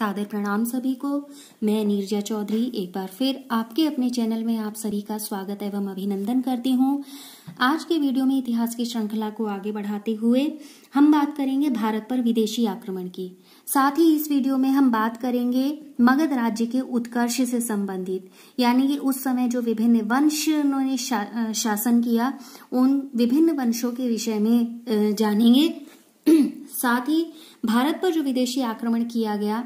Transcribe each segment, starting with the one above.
सादर प्रणाम सभी को मैं नीरजा चौधरी एक बार फिर आपके अपने चैनल में आप सभी का स्वागत एवं अभिनंदन करती हूँ आज के वीडियो में इतिहास की श्रृंखला को आगे बढ़ाते हुए हम बात करेंगे भारत पर विदेशी आक्रमण की साथ ही इस वीडियो में हम बात करेंगे मगध राज्य के उत्कर्ष से संबंधित यानी कि उस समय जो विभिन्न वंश उन्होंने शा, शासन किया उन विभिन्न वंशों के विषय में जानेंगे साथ ही भारत पर जो विदेशी आक्रमण किया गया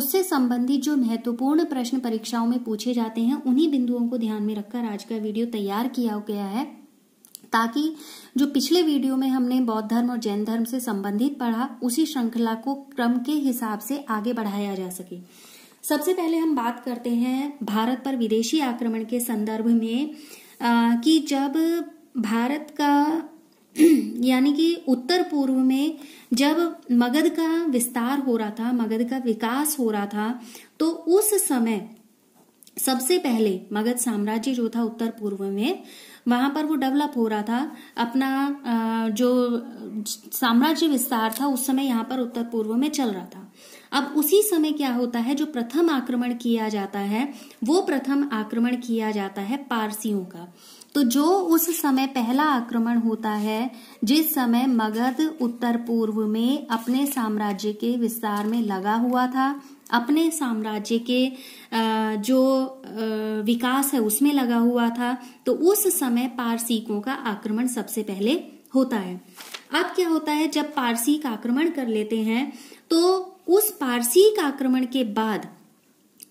उससे संबंधित जो महत्वपूर्ण प्रश्न परीक्षाओं में पूछे जाते हैं उन्हीं बिंदुओं को ध्यान में रखकर आज का वीडियो तैयार किया गया है ताकि जो पिछले वीडियो में हमने बौद्ध धर्म और जैन धर्म से संबंधित पढ़ा उसी श्रृंखला को क्रम के हिसाब से आगे बढ़ाया जा सके सबसे पहले हम बात करते हैं भारत पर विदेशी आक्रमण के संदर्भ में आ, कि जब भारत का यानी कि उत्तर पूर्व में जब मगध का विस्तार हो रहा था मगध का विकास हो रहा था तो उस समय सबसे पहले मगध साम्राज्य जो था उत्तर पूर्व में वहां पर वो डेवलप हो रहा था अपना जो साम्राज्य विस्तार था उस समय यहाँ पर उत्तर पूर्व में चल रहा था अब उसी समय क्या होता है जो प्रथम आक्रमण किया जाता है वो प्रथम आक्रमण किया जाता है पारसियों का तो जो उस समय पहला आक्रमण होता है जिस समय मगध उत्तर पूर्व में अपने साम्राज्य के विस्तार में लगा हुआ था अपने साम्राज्य के जो विकास है उसमें लगा हुआ था तो उस समय पारसिकों का आक्रमण सबसे पहले होता है अब क्या होता है जब पारसीक आक्रमण कर लेते हैं तो उस पारसीक आक्रमण के बाद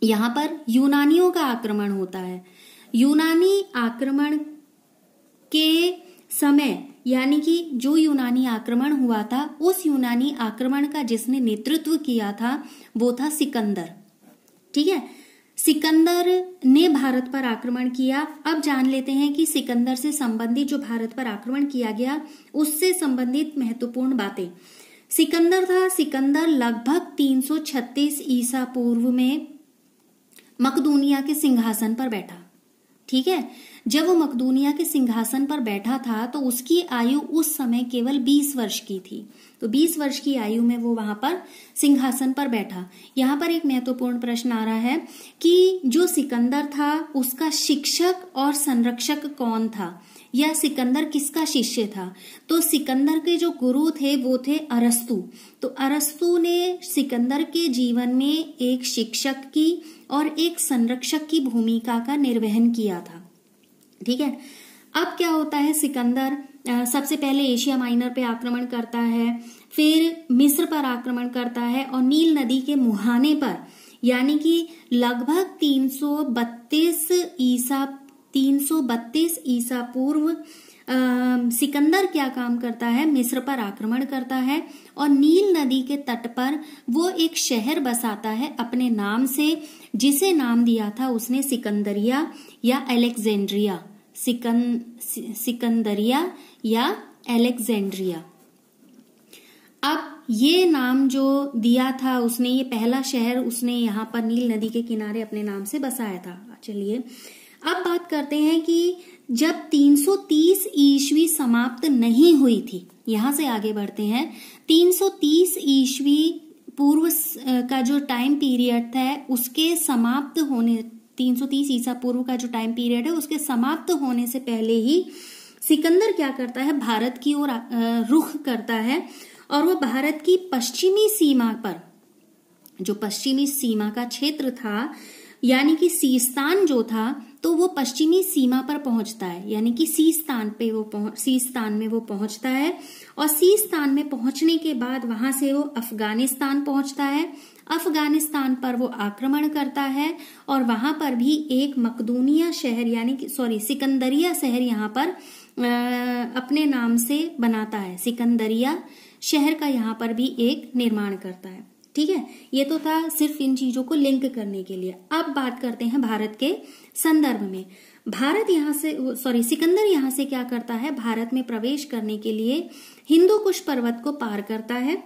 यहाँ पर यूनानियों का आक्रमण होता है यूनानी आक्रमण के समय यानी कि जो यूनानी आक्रमण हुआ था उस यूनानी आक्रमण का जिसने नेतृत्व किया था वो था सिकंदर ठीक है सिकंदर ने भारत पर आक्रमण किया अब जान लेते हैं कि सिकंदर से संबंधित जो भारत पर आक्रमण किया गया उससे संबंधित महत्वपूर्ण बातें सिकंदर था सिकंदर लगभग 336 ईसा पूर्व में मकदूनिया के सिंहासन पर बैठा ठीक है जब वो मकदूनिया के सिंहासन पर बैठा था तो उसकी आयु उस समय केवल 20 वर्ष की थी तो 20 वर्ष की आयु में वो वहां पर सिंहासन पर बैठा यहाँ पर एक महत्वपूर्ण प्रश्न आ रहा है कि जो सिकंदर था उसका शिक्षक और संरक्षक कौन था या सिकंदर किसका शिष्य था तो सिकंदर के जो गुरु थे वो थे अरस्तु तो अरस्तु ने सिकंदर के जीवन में एक शिक्षक की और एक संरक्षक की भूमिका का निर्वहन किया था ठीक है अब क्या होता है सिकंदर सबसे पहले एशिया माइनर पे आक्रमण करता है फिर मिस्र पर आक्रमण करता है और नील नदी के मुहाने पर यानी कि लगभग 332 ईसा 332 ईसा पूर्व आ, सिकंदर क्या काम करता है मिस्र पर आक्रमण करता है और नील नदी के तट पर वो एक शहर बसाता है अपने नाम से जिसे नाम दिया था उसने सिकंदरिया या अलेक्जेंड्रिया सिकन सिकंदरिया या अलेक्जेंड्रिया अब ये नाम जो दिया था उसने ये पहला शहर उसने यहाँ पर नील नदी के किनारे अपने नाम से बसाया था चलिए अब बात करते हैं कि जब 330 ईस्वी समाप्त नहीं हुई थी यहां से आगे बढ़ते हैं 330 ईस्वी पूर्व का जो टाइम पीरियड था उसके समाप्त होने 330 ईसा पूर्व का जो टाइम पीरियड है उसके समाप्त होने से पहले ही सिकंदर क्या करता है भारत की ओर रुख करता है और वो भारत की पश्चिमी सीमा पर जो पश्चिमी सीमा का क्षेत्र था यानी कि सीस्तान जो था तो वो पश्चिमी सीमा पर पहुंचता है यानी कि सीस्तान पे वो सीस्तान में वो पहुंचता है और सीस्तान में पहुंचने के बाद वहां से वो अफगानिस्तान पहुंचता है अफगानिस्तान पर वो आक्रमण करता है और वहां पर भी एक मकदूनिया शहर यानी कि सॉरी सिकंदरिया शहर यहाँ पर आ, अपने नाम से बनाता है सिकंदरिया शहर का यहाँ पर भी एक निर्माण करता है ठीक है ये तो था सिर्फ इन चीजों को लिंक करने के लिए अब बात करते हैं भारत के संदर्भ में भारत यहाँ से सॉरी सिकंदर यहाँ से क्या करता है भारत में प्रवेश करने के लिए हिंदू कुश पर्वत को पार करता है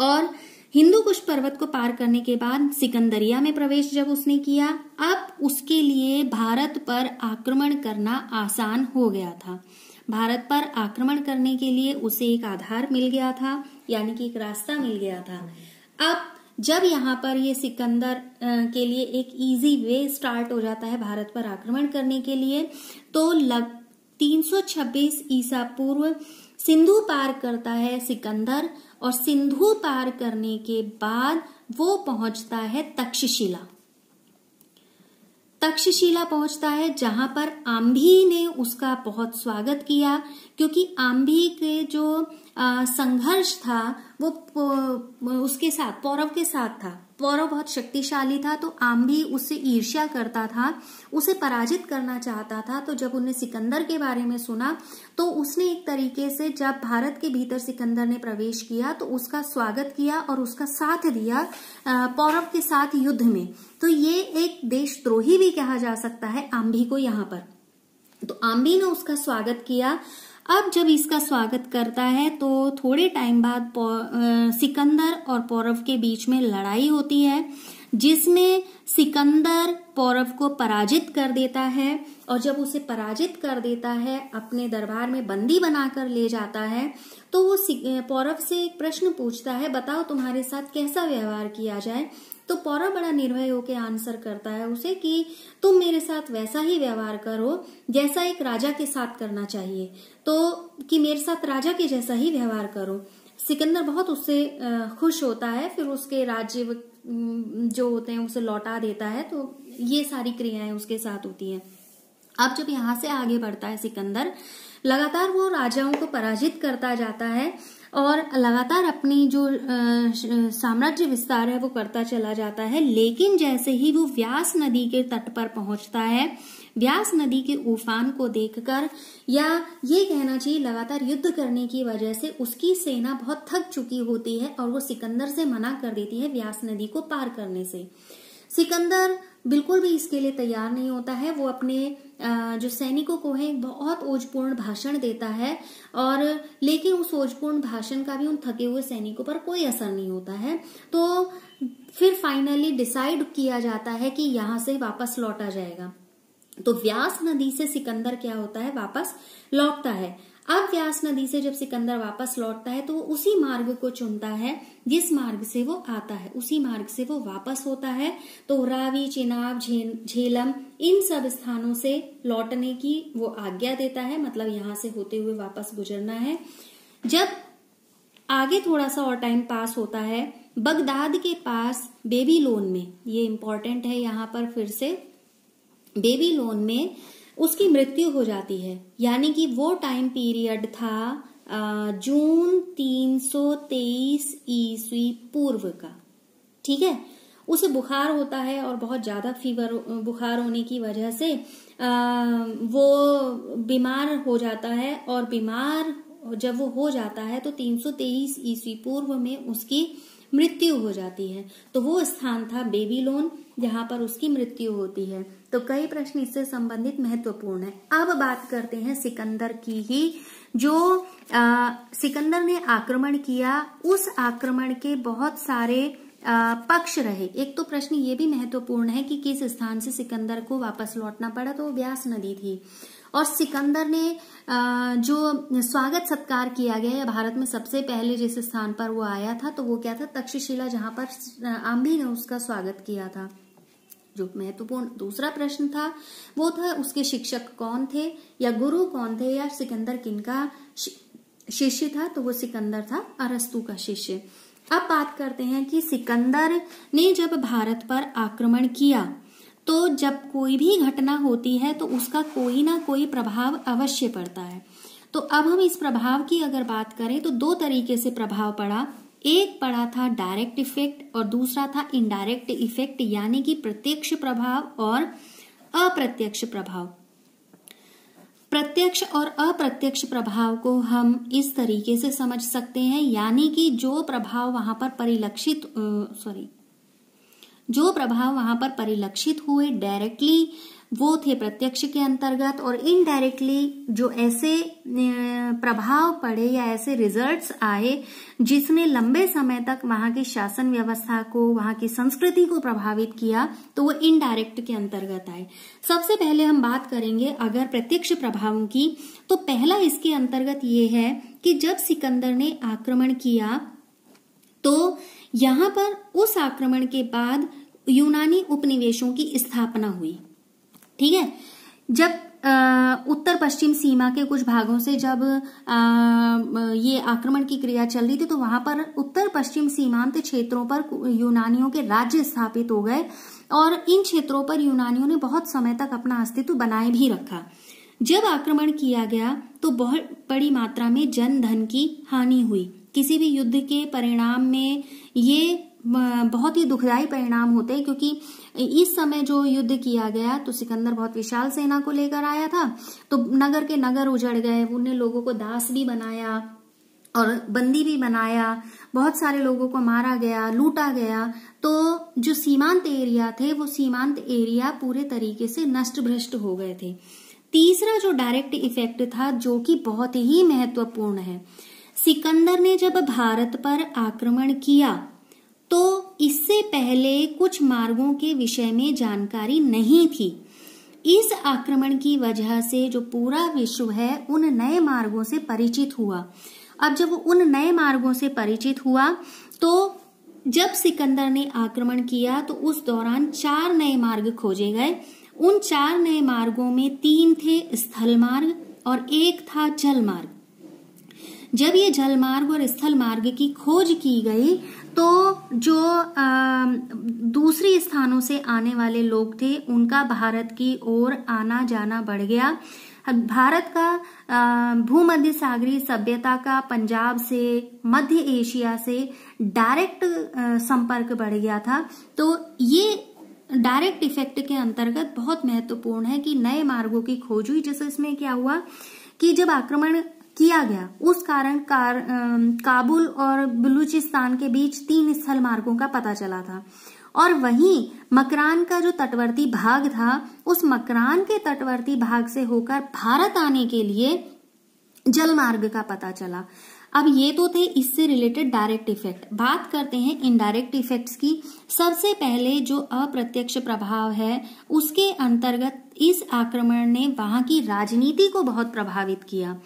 और हिंदू कुश पर्वत को पार करने के बाद सिकंदरिया में प्रवेश जब उसने किया अब उसके लिए भारत पर आक्रमण करना आसान हो गया था भारत पर आक्रमण करने के लिए उसे एक आधार मिल गया था यानी कि एक रास्ता मिल गया था अब जब यहाँ पर ये सिकंदर के लिए एक इजी वे स्टार्ट हो जाता है भारत पर आक्रमण करने के लिए तो लग 326 ईसा पूर्व सिंधु पार करता है सिकंदर और सिंधु पार करने के बाद वो पहुंचता है तक्षशिला तक्षशिला पहुंचता है जहां पर आम्भी ने उसका बहुत स्वागत किया क्योंकि आम्भी के जो संघर्ष था वो उसके साथ पौरव के साथ था पौरव बहुत शक्तिशाली था तो आम भी उससे ईर्ष्या करता था उसे पराजित करना चाहता था तो जब उन्हें सिकंदर के बारे में सुना तो उसने एक तरीके से जब भारत के भीतर सिकंदर ने प्रवेश किया तो उसका स्वागत किया और उसका साथ दिया पौरव के साथ युद्ध में तो ये एक देशद्रोही भी कहा जा सकता है आम्भी को यहां पर तो आम्भी ने उसका स्वागत किया अब जब इसका स्वागत करता है तो थोड़े टाइम बाद सिकंदर और पौरव के बीच में लड़ाई होती है जिसमें सिकंदर पौरव को पराजित कर देता है और जब उसे पराजित कर देता है अपने दरबार में बंदी बनाकर ले जाता है तो वो पौरव से एक प्रश्न पूछता है बताओ तुम्हारे साथ कैसा व्यवहार किया जाए तो पौरा बड़ा निर्भय होकर आंसर करता है उसे कि तुम मेरे साथ वैसा ही व्यवहार करो जैसा एक राजा के साथ करना चाहिए तो कि मेरे साथ राजा के जैसा ही व्यवहार करो सिकंदर बहुत उससे खुश होता है फिर उसके राज्य जो होते हैं उसे लौटा देता है तो ये सारी क्रियाएं उसके साथ होती है अब जब यहाँ से आगे बढ़ता है सिकंदर लगातार वो राजाओं को पराजित करता जाता है और लगातार अपनी जो साम्राज्य विस्तार है वो करता चला जाता है लेकिन जैसे ही वो व्यास नदी के तट पर पहुंचता है व्यास नदी के उफान को देखकर या ये कहना चाहिए लगातार युद्ध करने की वजह से उसकी सेना बहुत थक चुकी होती है और वो सिकंदर से मना कर देती है व्यास नदी को पार करने से सिकंदर बिल्कुल भी इसके लिए तैयार नहीं होता है वो अपने जो सैनिकों को है बहुत ओजपूर्ण भाषण देता है और लेकिन उस ओजपूर्ण भाषण का भी उन थके हुए सैनिकों पर कोई असर नहीं होता है तो फिर फाइनली डिसाइड किया जाता है कि यहां से वापस लौटा जाएगा तो व्यास नदी से सिकंदर क्या होता है वापस लौटता है अब व्यास नदी से जब सिकंदर वापस लौटता है तो वो उसी मार्ग को चुनता है जिस मार्ग से वो आता है उसी मार्ग से वो वापस होता है तो रावी चिनाब झेलम इन सब स्थानों से लौटने की वो आज्ञा देता है मतलब यहां से होते हुए वापस गुजरना है जब आगे थोड़ा सा और टाइम पास होता है बगदाद के पास बेबी लोन में ये इंपॉर्टेंट है यहाँ पर फिर से बेबी लोन में उसकी मृत्यु हो जाती है यानी कि वो टाइम पीरियड था जून 323 ईस्वी पूर्व का ठीक है उसे बुखार होता है और बहुत ज़्यादा फीवर बुखार होने की वजह से वो बीमार हो जाता है और बीमार जब वो हो जाता है तो 323 ईस्वी पूर्व में उसकी मृत्यु हो जाती है तो वो स्थान था बेबीलोन जहां पर उसकी मृत्यु होती है तो कई प्रश्न इससे संबंधित महत्वपूर्ण है अब बात करते हैं सिकंदर की ही जो आ, सिकंदर ने आक्रमण किया उस आक्रमण के बहुत सारे आ, पक्ष रहे एक तो प्रश्न ये भी महत्वपूर्ण है कि किस स्थान से सिकंदर को वापस लौटना पड़ा तो ब्यास नदी थी और सिकंदर ने आ, जो स्वागत सत्कार किया गया है भारत में सबसे पहले जिस स्थान पर वो आया था तो वो क्या था तक्षशिला जहां पर आम्भी ने उसका स्वागत किया था जो महत्वपूर्ण दूसरा प्रश्न था वो था उसके शिक्षक कौन थे या गुरु कौन थे या सिकंदर किनका शिष्य था तो वो सिकंदर था अरस्तु का शिष्य अब बात करते हैं कि सिकंदर ने जब भारत पर आक्रमण किया तो जब कोई भी घटना होती है तो उसका कोई ना कोई प्रभाव अवश्य पड़ता है तो अब हम इस प्रभाव की अगर बात करें तो दो तरीके से प्रभाव पड़ा एक पड़ा था डायरेक्ट इफेक्ट और दूसरा था इनडायरेक्ट इफेक्ट यानी कि प्रत्यक्ष प्रभाव और अप्रत्यक्ष प्रभाव प्रत्यक्ष और अप्रत्यक्ष प्रभाव को हम इस तरीके से समझ सकते हैं यानी कि जो प्रभाव वहां पर परिलक्षित सॉरी जो प्रभाव वहां पर परिलक्षित हुए डायरेक्टली वो थे प्रत्यक्ष के अंतर्गत और इनडायरेक्टली जो ऐसे प्रभाव पड़े या ऐसे रिजल्ट्स आए जिसने लंबे समय तक वहां की शासन व्यवस्था को वहां की संस्कृति को प्रभावित किया तो वो इनडायरेक्ट के अंतर्गत आए सबसे पहले हम बात करेंगे अगर प्रत्यक्ष प्रभावों की तो पहला इसके अंतर्गत ये है कि जब सिकंदर ने आक्रमण किया तो यहां पर उस आक्रमण के बाद यूनानी उपनिवेशों की स्थापना हुई ठीक है जब आ, उत्तर पश्चिम सीमा के कुछ भागों से जब आ, ये आक्रमण की क्रिया चल रही थी तो वहां पर उत्तर पश्चिम सीमांत क्षेत्रों पर यूनानियों के राज्य स्थापित हो गए और इन क्षेत्रों पर यूनानियों ने बहुत समय तक अपना अस्तित्व बनाए भी रखा जब आक्रमण किया गया तो बहुत बड़ी मात्रा में जन धन की हानि हुई किसी भी युद्ध के परिणाम में ये बहुत ही दुखदायी परिणाम होते हैं क्योंकि इस समय जो युद्ध किया गया तो सिकंदर बहुत विशाल सेना को लेकर आया था तो नगर के नगर उजड़ गए उनने लोगों को दास भी बनाया और बंदी भी बनाया बहुत सारे लोगों को मारा गया लूटा गया तो जो सीमांत एरिया थे वो सीमांत एरिया पूरे तरीके से नष्ट भ्रष्ट हो गए थे तीसरा जो डायरेक्ट इफेक्ट था जो कि बहुत ही महत्वपूर्ण है सिकंदर ने जब भारत पर आक्रमण किया तो इससे पहले कुछ मार्गों के विषय में जानकारी नहीं थी इस आक्रमण की वजह से जो पूरा विश्व है उन नए मार्गों से परिचित हुआ अब जब उन नए मार्गों से परिचित हुआ तो जब सिकंदर ने आक्रमण किया तो उस दौरान चार नए मार्ग खोजे गए उन चार नए मार्गों में तीन थे स्थल मार्ग और एक था जल मार्ग जब ये जल मार्ग और स्थल मार्ग की खोज की गई तो जो दूसरे स्थानों से आने वाले लोग थे उनका भारत की ओर आना जाना बढ़ गया भारत का भूमध्य सागरी सभ्यता का पंजाब से मध्य एशिया से डायरेक्ट संपर्क बढ़ गया था तो ये डायरेक्ट इफेक्ट के अंतर्गत बहुत महत्वपूर्ण है कि नए मार्गों की खोज हुई जैसे इसमें क्या हुआ कि जब आक्रमण किया गया उस कारण कार, काबुल और बलूचिस्तान के बीच तीन स्थल मार्गों का पता चला था और वहीं मकरान का जो तटवर्ती भाग था उस मकरान के तटवर्ती भाग से होकर भारत आने के लिए जल मार्ग का पता चला अब ये तो थे इससे रिलेटेड डायरेक्ट इफेक्ट बात करते हैं इनडायरेक्ट इफेक्ट्स की सबसे पहले जो अप्रत्यक्ष प्रभाव है उसके अंतर्गत इस आक्रमण ने वहां की राजनीति को बहुत प्रभावित किया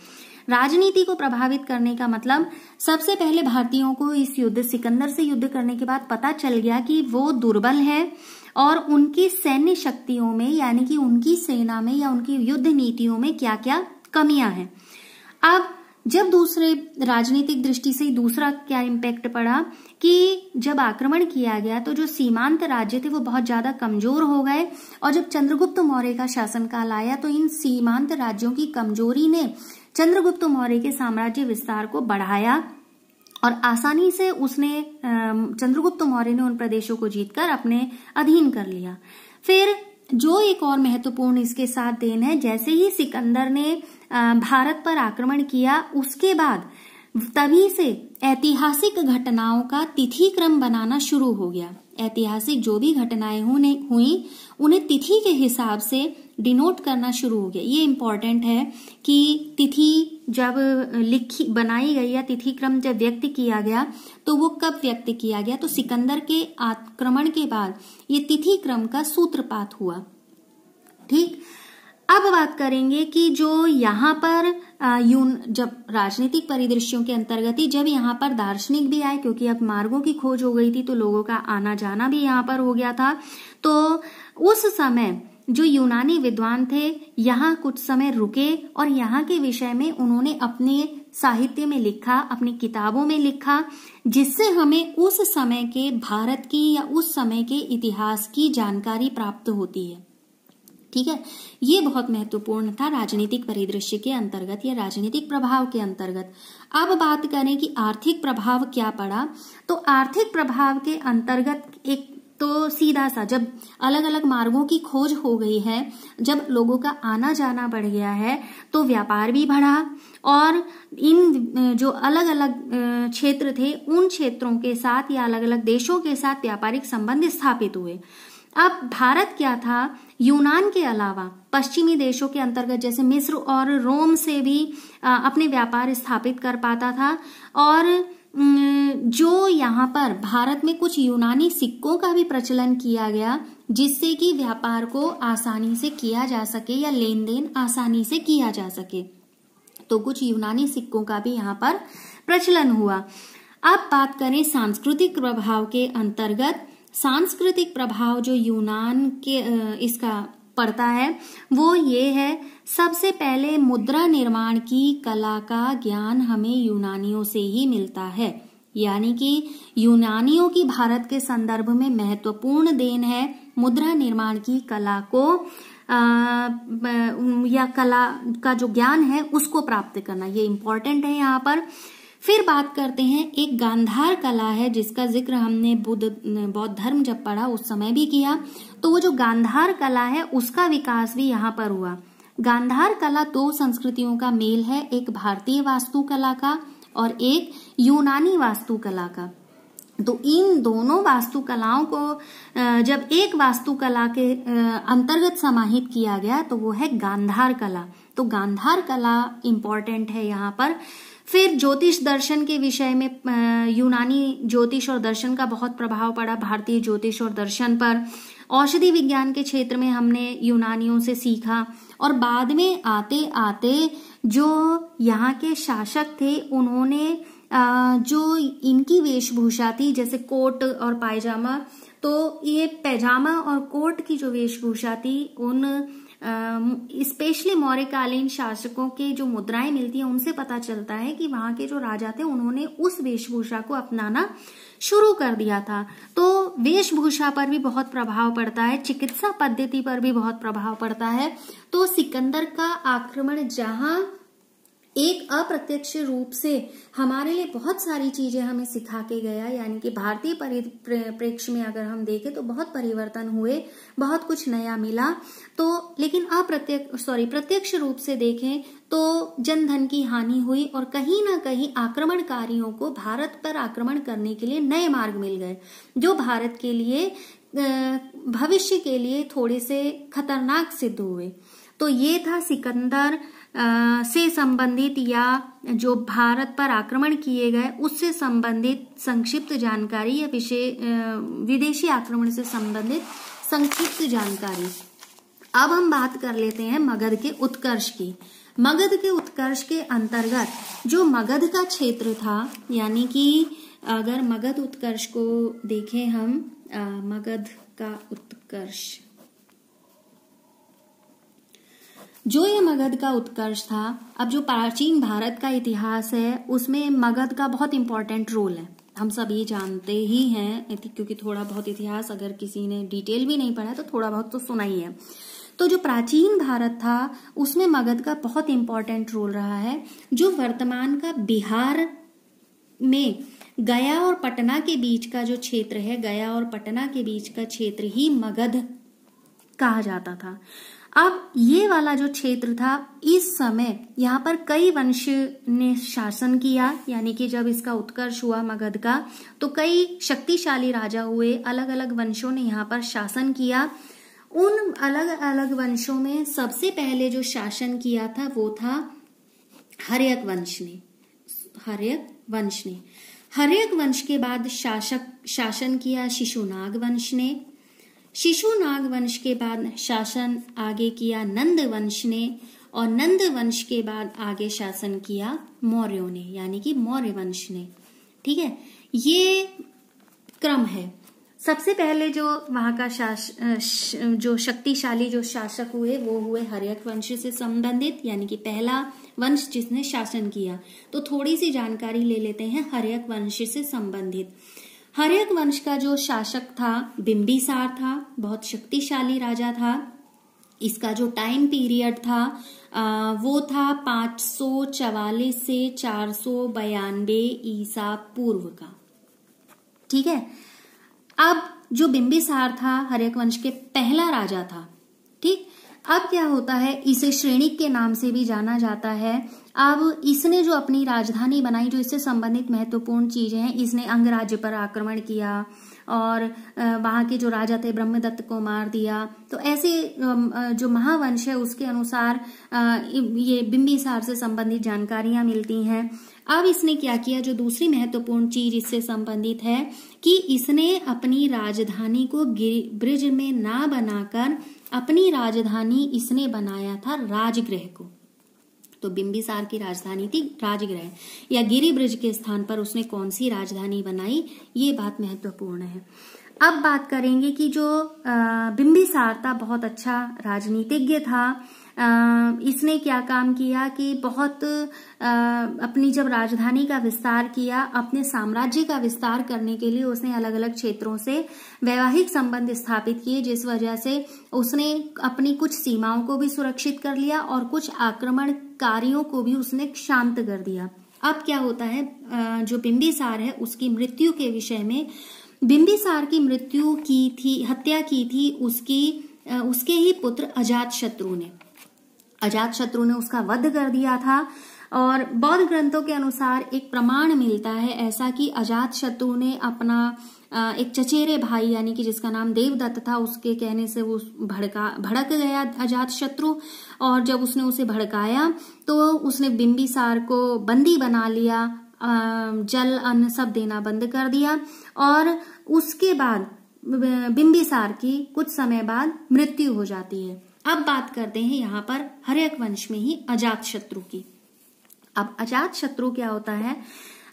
राजनीति को प्रभावित करने का मतलब सबसे पहले भारतीयों को इस युद्ध सिकंदर से युद्ध करने के बाद पता चल गया कि वो दुर्बल है और उनकी सैन्य शक्तियों में यानी कि उनकी सेना में या उनकी युद्ध नीतियों में क्या क्या कमियां हैं अब जब दूसरे राजनीतिक दृष्टि से दूसरा क्या इम्पैक्ट पड़ा कि जब आक्रमण किया गया तो जो सीमांत राज्य थे वो बहुत ज्यादा कमजोर हो गए और जब चंद्रगुप्त मौर्य का शासनकाल आया तो इन सीमांत राज्यों की कमजोरी ने चंद्रगुप्त मौर्य के साम्राज्य विस्तार को बढ़ाया और आसानी से उसने चंद्रगुप्त मौर्य ने उन प्रदेशों को जीतकर अपने अधीन कर लिया फिर जो एक और महत्वपूर्ण इसके साथ देन है जैसे ही सिकंदर ने भारत पर आक्रमण किया उसके बाद तभी से ऐतिहासिक घटनाओं का तिथि क्रम बनाना शुरू हो गया ऐतिहासिक जो भी घटनाएं होने हुई उन्हें तिथि के हिसाब से डिनोट करना शुरू हो गया ये इम्पोर्टेंट है कि तिथि जब लिखी बनाई गई या तिथि क्रम जब व्यक्त किया गया तो वो कब व्यक्त किया गया तो सिकंदर के आक्रमण के बाद ये तिथि क्रम का सूत्रपात हुआ ठीक अब बात करेंगे कि जो यहाँ पर यून जब राजनीतिक परिदृश्यों के अंतर्गत ही जब यहाँ पर दार्शनिक भी आए क्योंकि अब मार्गों की खोज हो गई थी तो लोगों का आना जाना भी यहाँ पर हो गया था तो उस समय जो यूनानी विद्वान थे यहाँ कुछ समय रुके और यहाँ के विषय में उन्होंने अपने साहित्य में लिखा अपनी किताबों में लिखा जिससे हमें उस समय के भारत की या उस समय के इतिहास की जानकारी प्राप्त होती है ठीक है ये बहुत महत्वपूर्ण था राजनीतिक परिदृश्य के अंतर्गत या राजनीतिक प्रभाव के अंतर्गत अब बात करें कि आर्थिक प्रभाव क्या पड़ा तो आर्थिक प्रभाव के अंतर्गत एक तो सीधा सा जब अलग अलग मार्गों की खोज हो गई है जब लोगों का आना जाना बढ़ गया है तो व्यापार भी बढ़ा और इन जो अलग अलग क्षेत्र थे उन क्षेत्रों के साथ या अलग अलग देशों के साथ व्यापारिक संबंध स्थापित हुए अब भारत क्या था यूनान के अलावा पश्चिमी देशों के अंतर्गत जैसे मिस्र और रोम से भी अपने व्यापार स्थापित कर पाता था और जो यहाँ पर भारत में कुछ यूनानी सिक्कों का भी प्रचलन किया गया जिससे कि व्यापार को आसानी से किया जा सके या लेन देन आसानी से किया जा सके तो कुछ यूनानी सिक्कों का भी यहाँ पर प्रचलन हुआ अब बात करें सांस्कृतिक प्रभाव के अंतर्गत सांस्कृतिक प्रभाव जो यूनान के इसका पड़ता है वो ये है सबसे पहले मुद्रा निर्माण की कला का ज्ञान हमें यूनानियों से ही मिलता है यानी कि यूनानियों की भारत के संदर्भ में महत्वपूर्ण देन है मुद्रा निर्माण की कला को आ, या कला का जो ज्ञान है उसको प्राप्त करना ये इम्पोर्टेंट है यहाँ पर फिर बात करते हैं एक गांधार कला है जिसका जिक्र हमने बुद्ध बौद्ध धर्म जब पढ़ा उस समय भी किया तो वो जो गांधार कला है उसका विकास भी यहाँ पर हुआ गांधार कला दो संस्कृतियों का मेल है एक भारतीय वास्तुकला का और एक यूनानी वास्तुकला का तो इन दोनों वास्तुकलाओं को जब एक वास्तुकला के अंतर्गत समाहित किया गया तो वो है गांधार कला तो गांधार कला इम्पोर्टेंट है यहाँ पर फिर ज्योतिष दर्शन के विषय में यूनानी ज्योतिष और दर्शन का बहुत प्रभाव पड़ा भारतीय ज्योतिष और दर्शन पर औषधि विज्ञान के क्षेत्र में हमने यूनानियों से सीखा और बाद में आते आते जो यहाँ के शासक थे उन्होंने जो इनकी वेशभूषा थी जैसे कोट और पायजामा तो ये पैजामा और कोट की जो वेशभूषा थी उन स्पेशली मौर्यकालीन शासकों के जो मुद्राएं मिलती हैं उनसे पता चलता है कि वहां के जो राजा थे उन्होंने उस वेशभूषा को अपनाना शुरू कर दिया था तो वेशभूषा पर भी बहुत प्रभाव पड़ता है चिकित्सा पद्धति पर भी बहुत प्रभाव पड़ता है तो सिकंदर का आक्रमण जहां एक अप्रत्यक्ष रूप से हमारे लिए बहुत सारी चीजें हमें सिखा के गया यानी कि भारतीय परिप्रेक्ष्य में अगर हम देखें तो बहुत परिवर्तन हुए बहुत कुछ नया मिला तो लेकिन अप्रत्यक्ष सॉरी प्रत्यक्ष रूप से देखें तो जनधन की हानि हुई और कहीं ना कहीं आक्रमणकारियों को भारत पर आक्रमण करने के लिए नए मार्ग मिल गए जो भारत के लिए भविष्य के लिए थोड़े से खतरनाक सिद्ध हुए तो ये था सिकंदर से संबंधित या जो भारत पर आक्रमण किए गए उससे संबंधित संक्षिप्त जानकारी या विषय विदेशी आक्रमण से संबंधित संक्षिप्त जानकारी अब हम बात कर लेते हैं मगध के उत्कर्ष की मगध के उत्कर्ष के अंतर्गत जो मगध का क्षेत्र था यानी कि अगर मगध उत्कर्ष को देखें हम आ, मगध का उत्कर्ष जो ये मगध का उत्कर्ष था अब जो प्राचीन भारत का इतिहास है उसमें मगध का बहुत इंपॉर्टेंट रोल है हम सब ये जानते ही हैं क्योंकि थोड़ा बहुत इतिहास अगर किसी ने डिटेल भी नहीं पढ़ा तो थोड़ा बहुत तो सुना ही है तो जो प्राचीन भारत था उसमें मगध का बहुत इंपॉर्टेंट रोल रहा है जो वर्तमान का बिहार में गया और पटना के बीच का जो क्षेत्र है गया और पटना के बीच का क्षेत्र ही मगध कहा जाता था अब ये वाला जो क्षेत्र था इस समय यहाँ पर कई वंश ने शासन किया यानी कि जब इसका उत्कर्ष हुआ मगध का तो कई शक्तिशाली राजा हुए अलग अलग वंशों ने यहाँ पर शासन किया उन अलग अलग वंशों में सबसे पहले जो शासन किया था वो था हरियक वंश ने हरियक वंश ने हरियक वंश के बाद शासक शासन किया शिशुनाग वंश ने शिशु नाग वंश के बाद शासन आगे किया नंद वंश ने और नंद वंश के बाद आगे शासन किया मौर्यों ने यानी कि मौर्य वंश ने ठीक है ये क्रम है सबसे पहले जो वहां का शास जो शक्तिशाली जो शासक हुए वो हुए हरियक वंश से संबंधित यानी कि पहला वंश जिसने शासन किया तो थोड़ी सी जानकारी ले लेते हैं हरियक वंश से संबंधित हर एक वंश का जो शासक था बिंबिसार था बहुत शक्तिशाली राजा था इसका जो टाइम पीरियड था आ, वो था पांच सौ चवालीस से चार सौ बयानबे ईसा पूर्व का ठीक है अब जो बिंबिसार था हरेक वंश के पहला राजा था ठीक अब क्या होता है इसे श्रेणिक के नाम से भी जाना जाता है अब इसने जो अपनी राजधानी बनाई जो इससे संबंधित महत्वपूर्ण चीजें हैं इसने अंग राज्य पर आक्रमण किया और वहां के जो राजा थे ब्रह्मदत्त को मार दिया तो ऐसे जो महावंश है उसके अनुसार ये बिंबिसार से संबंधित जानकारियां मिलती हैं अब इसने क्या किया जो दूसरी महत्वपूर्ण चीज इससे संबंधित है कि इसने अपनी राजधानी को ब्रिज में ना बनाकर अपनी राजधानी इसने बनाया था राजगृह को तो बिंबिसार की राजधानी थी राजगृह या गिरिब्रिज के स्थान पर उसने कौन सी राजधानी बनाई ये बात महत्वपूर्ण है अब बात करेंगे कि जो बिंबिसार था बहुत अच्छा राजनीतिज्ञ था इसने क्या काम किया कि बहुत अपनी जब राजधानी का विस्तार किया अपने साम्राज्य का विस्तार करने के लिए उसने अलग अलग क्षेत्रों से वैवाहिक संबंध स्थापित किए जिस वजह से उसने अपनी कुछ सीमाओं को भी सुरक्षित कर लिया और कुछ आक्रमणकारियों को भी उसने शांत कर दिया अब क्या होता है जो बिंबिसार है उसकी मृत्यु के विषय में बिंबिसार की मृत्यु की थी हत्या की थी उसकी उसके ही पुत्र अजात शत्रु ने अजात शत्रु ने उसका वध कर दिया था और बौद्ध ग्रंथों के अनुसार एक प्रमाण मिलता है ऐसा कि अजात शत्रु ने अपना एक चचेरे भाई यानी कि जिसका नाम देवदत्त था उसके कहने से वो भड़का भड़क गया अजात शत्रु और जब उसने उसे भड़काया तो उसने बिंबिसार को बंदी बना लिया जल अन्न सब देना बंद कर दिया और उसके बाद बिंबिसार की कुछ समय बाद मृत्यु हो जाती है अब बात करते हैं यहाँ पर हरियक वंश में ही अजात शत्रु की अब अजात शत्रु क्या होता है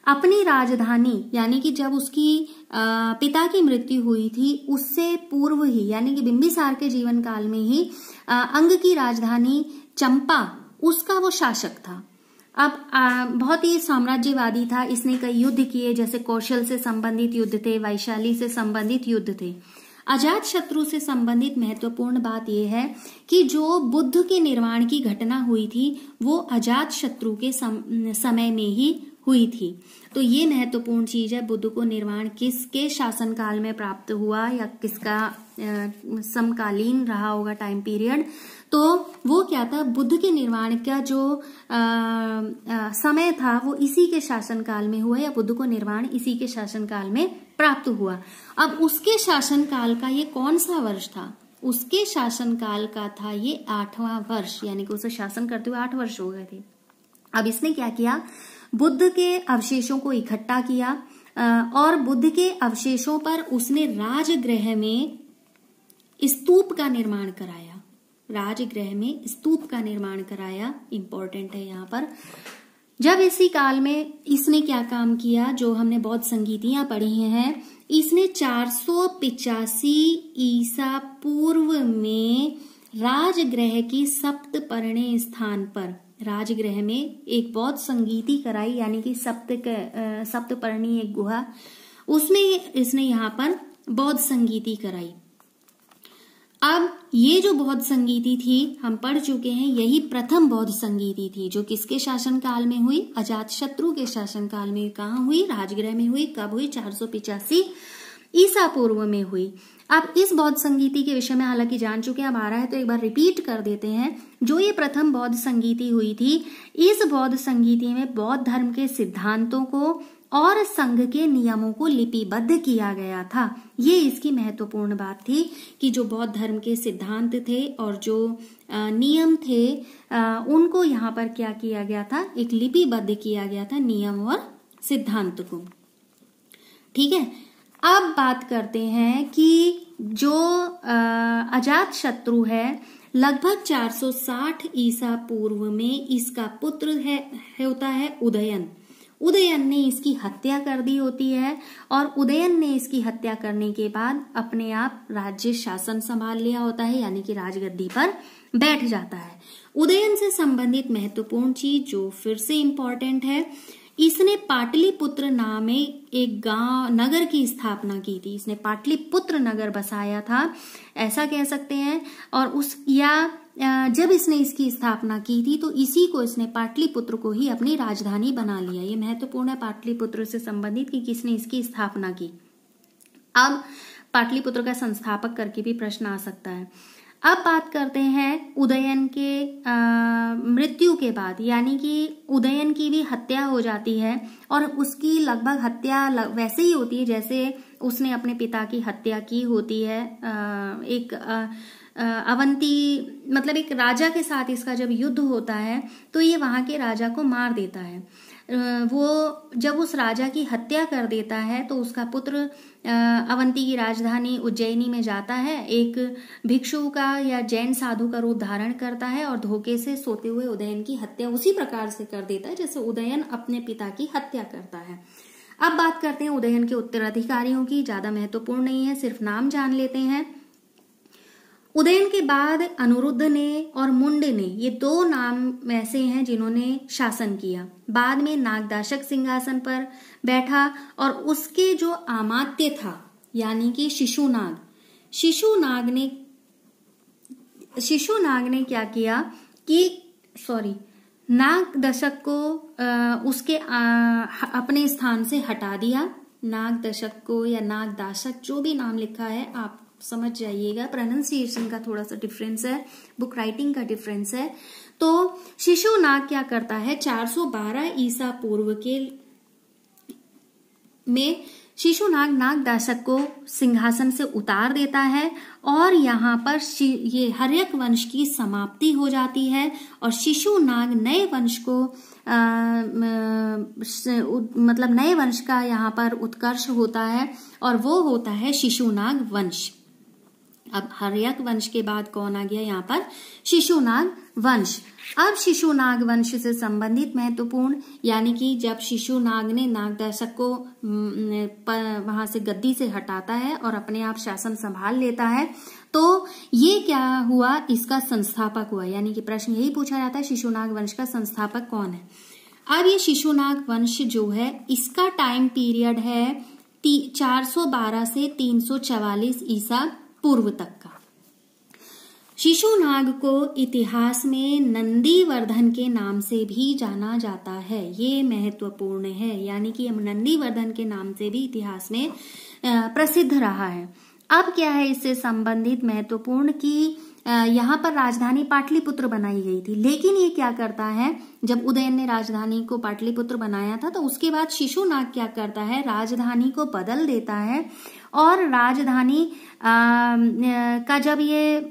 अपनी राजधानी यानी कि जब उसकी पिता की मृत्यु हुई थी उससे पूर्व ही यानी कि बिंबिसार के जीवन काल में ही अंग की राजधानी चंपा उसका वो शासक था अब बहुत ही साम्राज्यवादी था इसने कई युद्ध किए जैसे कौशल से संबंधित युद्ध थे वैशाली से संबंधित युद्ध थे अजात शत्रु से संबंधित महत्वपूर्ण बात यह है कि जो बुद्ध के निर्माण की घटना हुई थी वो अजात शत्रु के समय में ही हुई थी तो ये महत्वपूर्ण चीज है बुद्ध को निर्वाण किसके शासनकाल में प्राप्त हुआ या किसका समकालीन रहा होगा टाइम पीरियड तो वो क्या था बुद्ध के निर्माण का जो आ, आ, समय था वो इसी के शासनकाल में हुआ या बुद्ध को निर्माण इसी के शासनकाल में प्राप्त हुआ अब उसके शासनकाल का ये कौन सा वर्ष था उसके शासनकाल का था ये आठवां वर्ष यानी कि उसे शासन करते हुए आठ वर्ष हो गए थे अब इसने क्या किया बुद्ध के अवशेषों को इकट्ठा किया और बुद्ध के अवशेषों पर उसने राजगृह में स्तूप का निर्माण कराया राजगृह में स्तूप का निर्माण कराया इंपॉर्टेंट है यहाँ पर जब इसी काल में इसने क्या काम किया जो हमने बहुत संगीतियां पढ़ी हैं इसने चार ईसा पूर्व में राजगृह की सप्त स्थान पर राजगृह में एक बहुत संगीति कराई यानी कि सप्त सप्तपर्णी एक गुहा उसमें इसने यहाँ पर बौद्ध संगीति कराई अब ये जो बौद्ध संगीति थी हम पढ़ चुके हैं यही प्रथम बौद्ध संगीति थी जो किसके शासन काल में हुई अजात शत्रु के शासन काल में कहा हुई राजगृह में हुई कब हुई चार सौ पिचासी ईसा पूर्व में हुई अब इस बौद्ध संगीति के विषय में हालांकि जान चुके हैं अब आ रहा है तो एक बार रिपीट कर देते हैं जो ये प्रथम बौद्ध संगीति हुई थी इस बौद्ध संगीति में बौद्ध धर्म के सिद्धांतों को और संघ के नियमों को लिपिबद्ध किया गया था ये इसकी महत्वपूर्ण बात थी कि जो बौद्ध धर्म के सिद्धांत थे और जो नियम थे उनको यहाँ पर क्या किया गया था एक लिपिबद्ध किया गया था नियम और सिद्धांत को ठीक है अब बात करते हैं कि जो अजात शत्रु है लगभग 460 ईसा पूर्व में इसका पुत्र है होता है उदयन उदयन ने इसकी हत्या कर दी होती है और उदयन ने इसकी हत्या करने के बाद अपने आप राज्य शासन संभाल लिया होता है यानी कि राजगद्दी पर बैठ जाता है उदयन से संबंधित महत्वपूर्ण चीज जो फिर से इंपॉर्टेंट है इसने पाटलिपुत्र नाम एक गांव नगर की स्थापना की थी इसने पाटलिपुत्र नगर बसाया था ऐसा कह सकते हैं और उस या जब इसने इसकी स्थापना की थी तो इसी को इसने पाटलिपुत्र को ही अपनी राजधानी बना लिया ये महत्वपूर्ण है पाटलिपुत्र से संबंधित कि किसने इसकी स्थापना की अब पाटलिपुत्र का संस्थापक करके भी प्रश्न आ सकता है अब बात करते हैं उदयन के मृत्यु के बाद यानी कि उदयन की भी हत्या हो जाती है और उसकी लगभग हत्या लग, वैसे ही होती है जैसे उसने अपने पिता की हत्या की होती है आ, एक आ, अवंती मतलब एक राजा के साथ इसका जब युद्ध होता है तो ये वहां के राजा को मार देता है वो जब उस राजा की हत्या कर देता है तो उसका पुत्र अवंती की राजधानी उज्जैनी में जाता है एक भिक्षु का या जैन साधु का रूप धारण करता है और धोखे से सोते हुए उदयन की हत्या उसी प्रकार से कर देता है जैसे उदयन अपने पिता की हत्या करता है अब बात करते हैं उदयन के उत्तराधिकारियों की ज्यादा महत्वपूर्ण नहीं है सिर्फ नाम जान लेते हैं उदयन के बाद अनुरुद्ध ने और मुंड ने ये दो नाम ऐसे हैं जिन्होंने शासन किया बाद में नागदाशक सिंहासन पर बैठा और उसके जो आमात्य था यानी कि शिशुनाग शिशुनाग ने शिशुनाग ने क्या किया कि सॉरी नाग दशक को आ, उसके आ, अपने स्थान से हटा दिया नाग दशक को या नाग दाशक जो भी नाम लिखा है आप समझ जाइएगा प्रोनाउंसिएशन का थोड़ा सा डिफरेंस है बुक राइटिंग का डिफरेंस है तो शिशुनाग क्या करता है 412 ईसा पूर्व के में शिशुनाग दशक को सिंहासन से उतार देता है और यहाँ पर ये हरियक वंश की समाप्ति हो जाती है और शिशु नाग नए वंश को आ, मतलब नए वंश का यहाँ पर उत्कर्ष होता है और वो होता है शिशुनाग वंश अब हरियक वंश के बाद कौन आ गया यहाँ पर शिशुनाग वंश अब शिशुनाग वंश से संबंधित महत्वपूर्ण यानी कि जब शिशुनाग ने नागदर्शक को वहां से गद्दी से हटाता है और अपने आप शासन संभाल लेता है तो ये क्या हुआ इसका संस्थापक हुआ यानी कि प्रश्न यही पूछा जाता है शिशुनाग वंश का संस्थापक कौन है अब ये शिशुनाग वंश जो है इसका टाइम पीरियड है चार सौ बारह से तीन सौ चवालीस ईसा पूर्व तक का शिशुनाग को इतिहास में नंदीवर्धन के नाम से भी जाना जाता है ये महत्वपूर्ण है यानी कि नंदीवर्धन के नाम से भी इतिहास में प्रसिद्ध रहा है अब क्या है इससे संबंधित महत्वपूर्ण कि यहाँ पर राजधानी पाटलिपुत्र बनाई गई थी लेकिन ये क्या करता है जब उदयन ने राजधानी को पाटलिपुत्र बनाया था तो उसके बाद नाग क्या करता है राजधानी को बदल देता है और राजधानी का जब ये आ,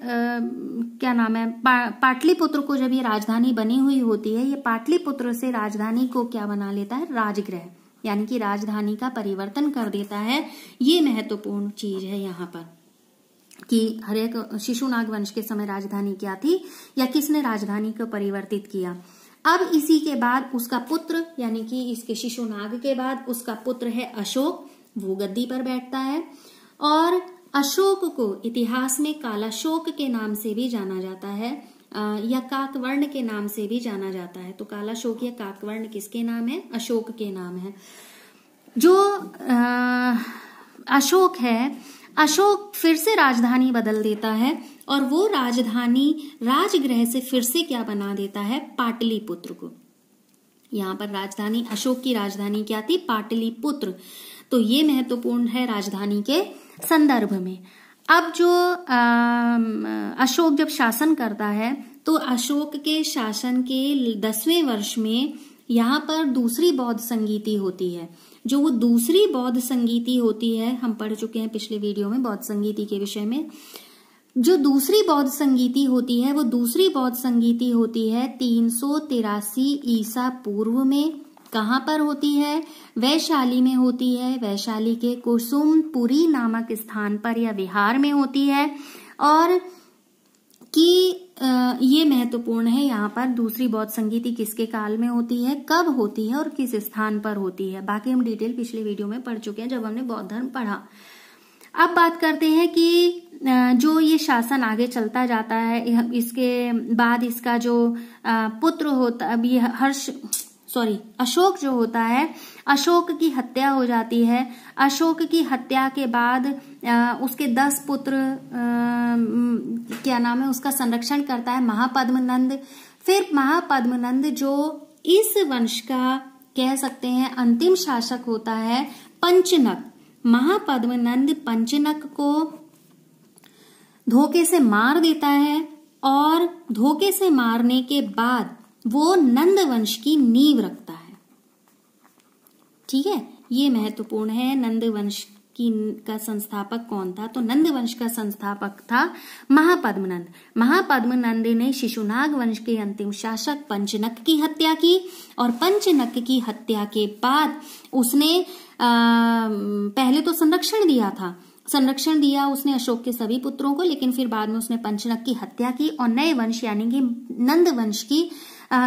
क्या नाम है पा, पाटलिपुत्र को जब ये राजधानी बनी हुई होती है ये पाटलिपुत्र से राजधानी को क्या बना लेता है राजगृह यानी कि राजधानी का परिवर्तन कर देता है ये महत्वपूर्ण चीज है यहाँ पर कि हरेक शिशु वंश के समय राजधानी क्या थी या किसने राजधानी को परिवर्तित किया अब इसी के बाद उसका पुत्र यानी कि इसके शिशुनाग के बाद उसका पुत्र है अशोक वो गद्दी पर बैठता है और अशोक को इतिहास में काला शोक के नाम से भी जाना जाता है या काकवर्ण के नाम से भी जाना जाता है तो काला शोक या काकवर्ण किसके नाम है अशोक के नाम है जो आ, अशोक है अशोक फिर से राजधानी बदल देता है और वो राजधानी राजगृह से फिर से क्या बना देता है पाटलिपुत्र को यहाँ पर राजधानी अशोक की राजधानी क्या थी पाटलिपुत्र तो ये महत्वपूर्ण है राजधानी के संदर्भ में अब जो अशोक जब शासन करता है तो अशोक के शासन के दसवें वर्ष में यहाँ पर दूसरी बौद्ध संगीति होती है जो वो दूसरी बौद्ध संगीति होती है हम पढ़ चुके हैं पिछले वीडियो में बौद्ध संगीति के विषय में जो दूसरी बौद्ध संगीति होती है वो दूसरी बौद्ध संगीति होती है तीन ईसा पूर्व में कहाँ पर होती है वैशाली में होती है वैशाली के कुसुमपुरी नामक स्थान पर या विहार में होती है और कि ये महत्वपूर्ण है यहाँ पर दूसरी बौद्ध संगीति किसके काल में होती है कब होती है और किस स्थान पर होती है बाकी हम डिटेल पिछले वीडियो में पढ़ चुके हैं जब हमने बौद्ध धर्म पढ़ा अब बात करते हैं कि जो ये शासन आगे चलता जाता है इसके बाद इसका जो पुत्र होता अब ये हर्ष सॉरी अशोक जो होता है अशोक की हत्या हो जाती है अशोक की हत्या के बाद आ, उसके दस पुत्र आ, क्या नाम है उसका संरक्षण करता है महापद्मनंद फिर महापद्मनंद जो इस वंश का कह सकते हैं अंतिम शासक होता है पंचनक महापद्मनंद पंचनक को धोखे से मार देता है और धोखे से मारने के बाद वो नंद वंश की नींव रखता है ठीक है ये महत्वपूर्ण है नंद वंश की का संस्थापक कौन था तो नंद वंश का संस्थापक था महापद्मनंद महापद्मनंद ने शिशुनाग वंश के अंतिम शासक पंचनक की हत्या की और पंचनक की हत्या के बाद उसने आ, पहले तो संरक्षण दिया था संरक्षण दिया उसने अशोक के सभी पुत्रों को लेकिन फिर बाद में उसने पंचनक की हत्या की और नए वंश यानी कि नंद वंश की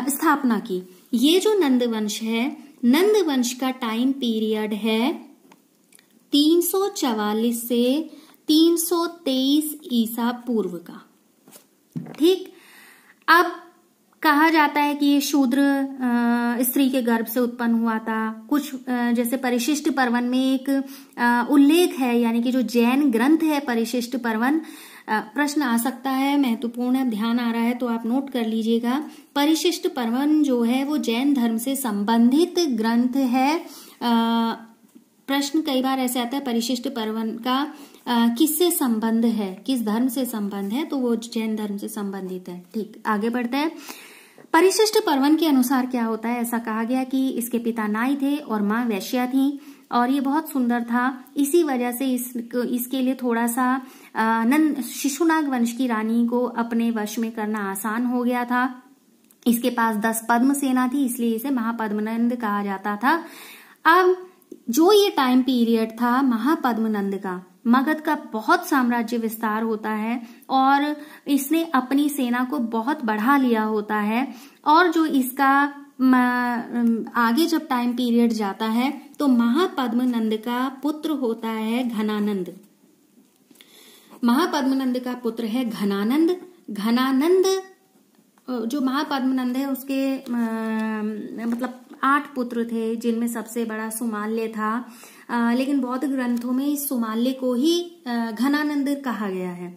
स्थापना की ये जो नंद वंश है नंद वंश का टाइम पीरियड है 344 से 323 ईसा पूर्व का ठीक अब कहा जाता है कि ये शूद्र स्त्री के गर्भ से उत्पन्न हुआ था कुछ जैसे परिशिष्ट पर्वन में एक उल्लेख है यानी कि जो जैन ग्रंथ है परिशिष्ट पर्वन प्रश्न आ सकता है महत्वपूर्ण है ध्यान आ रहा है तो आप नोट कर लीजिएगा परिशिष्ट पर्वन जो है वो जैन धर्म से संबंधित ग्रंथ है प्रश्न कई बार ऐसे आता है परिशिष्ट पर्वन का किससे संबंध है किस धर्म से संबंध है तो वो जैन धर्म से संबंधित है ठीक आगे बढ़ते हैं परिशिष्ट पर्वन के अनुसार क्या होता है ऐसा कहा गया कि इसके पिता नाई थे और माँ वैश्या थी और ये बहुत सुंदर था इसी वजह से इस इसके लिए थोड़ा सा नंद शिशुनाग वंश की रानी को अपने वश में करना आसान हो गया था इसके पास दस पद्म सेना थी इसलिए इसे महापद्मनंद कहा जाता था अब जो ये टाइम पीरियड था महापद्मनंद का मगध का बहुत साम्राज्य विस्तार होता है और इसने अपनी सेना को बहुत बढ़ा लिया होता है और जो इसका आगे जब टाइम पीरियड जाता है तो महापद्मनंद का पुत्र होता है घनानंद महापद्मनंद का पुत्र है घनानंद घनानंद जो महापद्मनंद है उसके आ, मतलब आठ पुत्र थे जिनमें सबसे बड़ा सुमाल्य था आ, लेकिन बौद्ध ग्रंथों में इस सुमाल्य को ही घनानंद कहा गया है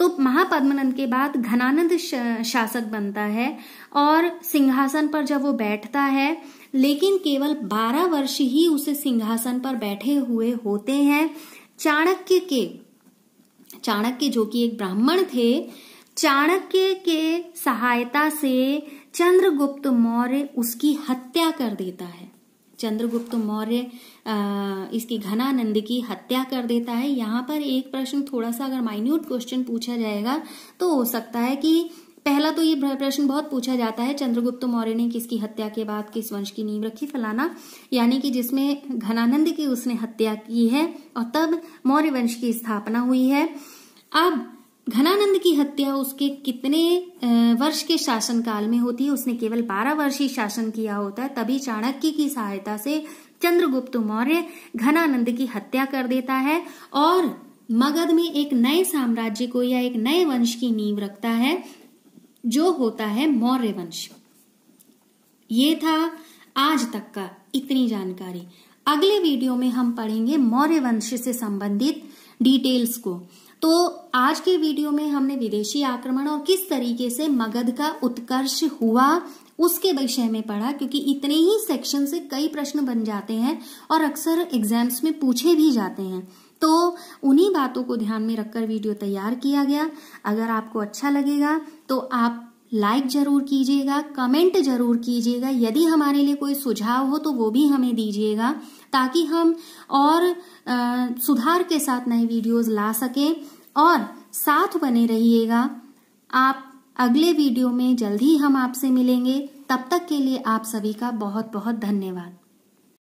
तो महापद्मनंद के बाद घनानंद शासक बनता है और सिंहासन पर जब वो बैठता है लेकिन केवल 12 वर्ष ही उसे सिंहासन पर बैठे हुए होते हैं चाणक्य के चाणक्य जो कि एक ब्राह्मण थे चाणक्य के सहायता से चंद्रगुप्त मौर्य उसकी हत्या कर देता है चंद्रगुप्त मौर्य इसकी घनानंद की हत्या कर देता है यहाँ पर एक प्रश्न थोड़ा सा अगर माइन्यूट क्वेश्चन पूछा जाएगा तो हो सकता है कि पहला तो ये प्रश्न बहुत पूछा जाता है चंद्रगुप्त मौर्य ने किसकी हत्या के बाद किस वंश की नींव रखी फलाना यानी कि जिसमें घनानंद की उसने हत्या की है और तब मौर्य वंश की स्थापना हुई है अब घनानंद की हत्या उसके कितने वर्ष के शासन काल में होती है उसने केवल बारह वर्ष ही शासन किया होता है तभी चाणक्य की सहायता से चंद्रगुप्त मौर्य घनानंद की हत्या कर देता है और मगध में एक नए साम्राज्य को या एक नए वंश की नींव रखता है जो होता है मौर्य वंश ये था आज तक का इतनी जानकारी अगले वीडियो में हम पढ़ेंगे मौर्य वंश से संबंधित डिटेल्स को तो आज के वीडियो में हमने विदेशी आक्रमण और किस तरीके से मगध का उत्कर्ष हुआ उसके विषय में पढ़ा क्योंकि इतने ही सेक्शन से कई प्रश्न बन जाते हैं और अक्सर एग्जाम्स में पूछे भी जाते हैं तो उन्हीं बातों को ध्यान में रखकर वीडियो तैयार किया गया अगर आपको अच्छा लगेगा तो आप लाइक जरूर कीजिएगा कमेंट जरूर कीजिएगा यदि हमारे लिए कोई सुझाव हो तो वो भी हमें दीजिएगा ताकि हम और आ, सुधार के साथ नए वीडियोस ला सकें और साथ बने रहिएगा आप अगले वीडियो में जल्द ही हम आपसे मिलेंगे तब तक के लिए आप सभी का बहुत बहुत धन्यवाद